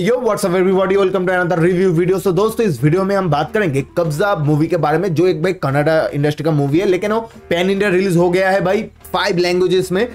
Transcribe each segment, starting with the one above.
yo WhatsApp everybody welcome to another review video so दोस्तों इस video में हम बात करेंगे कब्जा मूवी के बारे में जो एक भाई कनाडा इंडस्ट्री का मूवी है लेकिन वो पैन इंडिया रिलीज हो गया है भाई फाइव लैंग्वेजेस में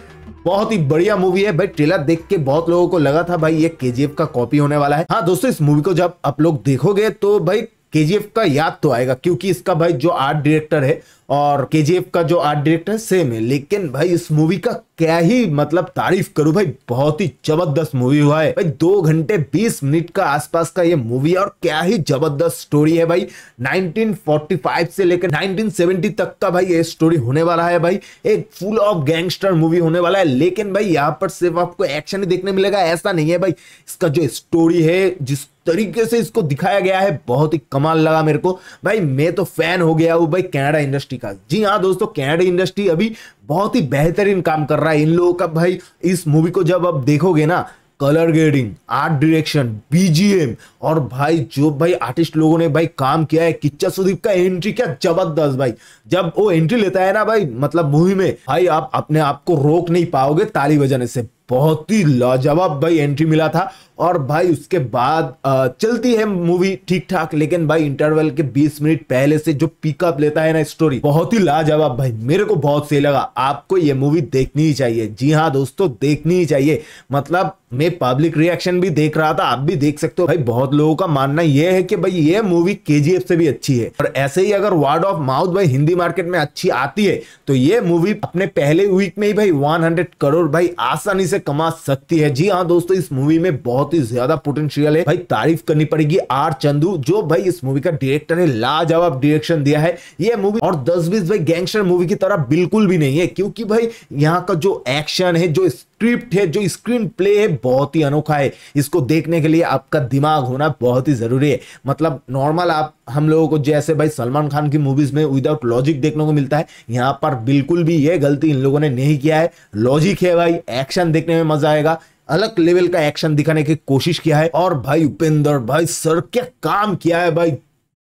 बहुत ही बढ़िया मूवी है भाई ट्रेलर देख के बहुत लोगों को लगा था भाई ये के का कॉपी होने वाला है हाँ दोस्तों इस मूवी को जब आप लोग देखोगे तो भाई के का याद तो आएगा क्योंकि इसका भाई जो आर्ट डायरेक्टर है और के का जो आर्ट डायरेक्टर सेम है लेकिन भाई इस मूवी का क्या ही मतलब तारीफ करूं भाई बहुत ही जबरदस्त मूवी हुआ है भाई दो घंटे बीस मिनट का आसपास का ये मूवी है और क्या ही जबरदस्त स्टोरी है भाई 1945 से लेकर 1970 तक का भाई ये स्टोरी होने वाला है भाई एक फुल ऑफ गैंगस्टर मूवी होने वाला है लेकिन भाई यहाँ पर सिर्फ आपको एक्शन ही देखने मिलेगा ऐसा नहीं है भाई इसका जो स्टोरी है जिस तरीके से इसको दिखाया गया है बहुत ही कमाल लगा मेरे को भाई मैं तो फैन हो गया हूँ भाई कैनेडा इंडस्ट्री इंडस्ट्री का जी हाँ दोस्तों कैनेडा इंडस्ट्री अभी बहुत ही बेहतरीन काम कर रहा है इन लोगों का भाई इस मूवी को जब आप देखोगे ना colour grading art direction BGM और भाई जो भाई आर्टिस्ट लोगों ने भाई काम किया है किच्चा सुदीप का एंट्री क्या जबरदस्त भाई जब वो एंट्री लेता है ना भाई मतलब मूवी में भाई आप अपने आप को रोक नहीं पाओगे ताली बजाने से बहुत ही लाजवाब भाई एंट्री मिला था और भाई उसके बाद चलती है मूवी ठीक ठाक लेकिन भाई इंटरवल के 20 मिनट पहले से जो पिकअप लेता है ना स्टोरी बहुत ही लाजवाब भाई मेरे को बहुत सही लगा आपको ये मूवी देखनी ही चाहिए जी हाँ दोस्तों देखनी ही चाहिए मतलब मैं पब्लिक रिएक्शन भी देख रहा था आप भी देख सकते हो भाई बहुत लोगों का मानना यह है कि भाई ये मूवी के से भी अच्छी है और ऐसे ही अगर वर्ड ऑफ माउथ भाई हिंदी मार्केट में अच्छी आती है तो ये मूवी अपने पहले वीक में ही भाई वन करोड़ भाई आसानी से कमा सकती है जी हाँ दोस्तों इस मूवी में बहुत बहुत ही ज्यादा पोटेंशियल है भाई तारीफ करनी पड़ेगी आर चंदू जो भाई इस मूवी का डायरेक्टर है लाजवाब डायरेक्शन दिया है यह मूवी और दस बीस भाई गैंगस्टर मूवी की तरह बिल्कुल भी नहीं है क्योंकि भाई यहाँ का जो एक्शन है जो स्क्रिप्ट है जो स्क्रीन प्ले है बहुत ही अनोखा है इसको देखने के लिए आपका दिमाग होना बहुत ही जरूरी है मतलब नॉर्मल आप हम लोगों को जैसे भाई सलमान खान की मूवीज में विदाउट लॉजिक देखने को मिलता है यहाँ पर बिल्कुल भी ये गलती इन लोगों ने नहीं किया है लॉजिक है भाई एक्शन देखने में मजा आएगा अलग लेवल का एक्शन दिखाने की कोशिश किया है और भाई उपेंद्र भाई सर क्या काम किया है भाई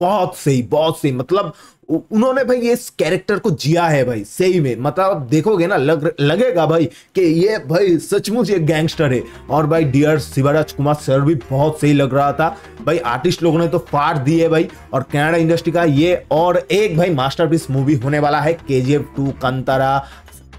बहुत सही बहुत सही मतलब उन्होंने भाई इस कैरेक्टर को जिया है भाई सही में मतलब देखोगे ना लग लगेगा भाई कि ये भाई सचमुच एक गैंगस्टर है और भाई डियर शिवराज कुमार सर भी बहुत सही लग रहा था भाई आर्टिस्ट लोगों ने तो फाड़ दी है भाई और कनाडा इंडस्ट्री का ये और एक भाई मास्टरपीस मूवी होने वाला है K G F two Kantara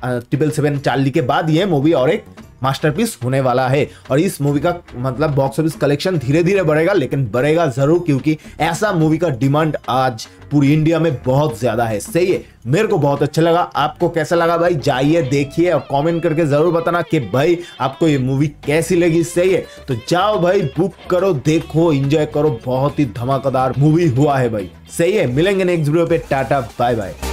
triple seven Charlie के बाद ये मूवी और एक मास्टरपीस होने वाला है और इस मूवी का मतलब बॉक्स ऑफिस कलेक्शन धीरे धीरे बढ़ेगा लेकिन बढ़ेगा जरूर क्योंकि ऐसा मूवी का डिमांड आज पूरी इंडिया में बहुत ज़्यादा है सही है मेरे को बहुत अच्छा लगा आपको कैसा लगा भाई जाइए देखिए और कमेंट करके ज़रूर बताना कि भाई आपको ये मूवी कैसी लगी सही है तो जाओ भाई बुक करो देखो एंजॉय करो बहुत ही धमाकेदार मूवी हुआ है भाई सही है मिलेंगे नेक्स्ट वीडियो पे टाटा बाय बाय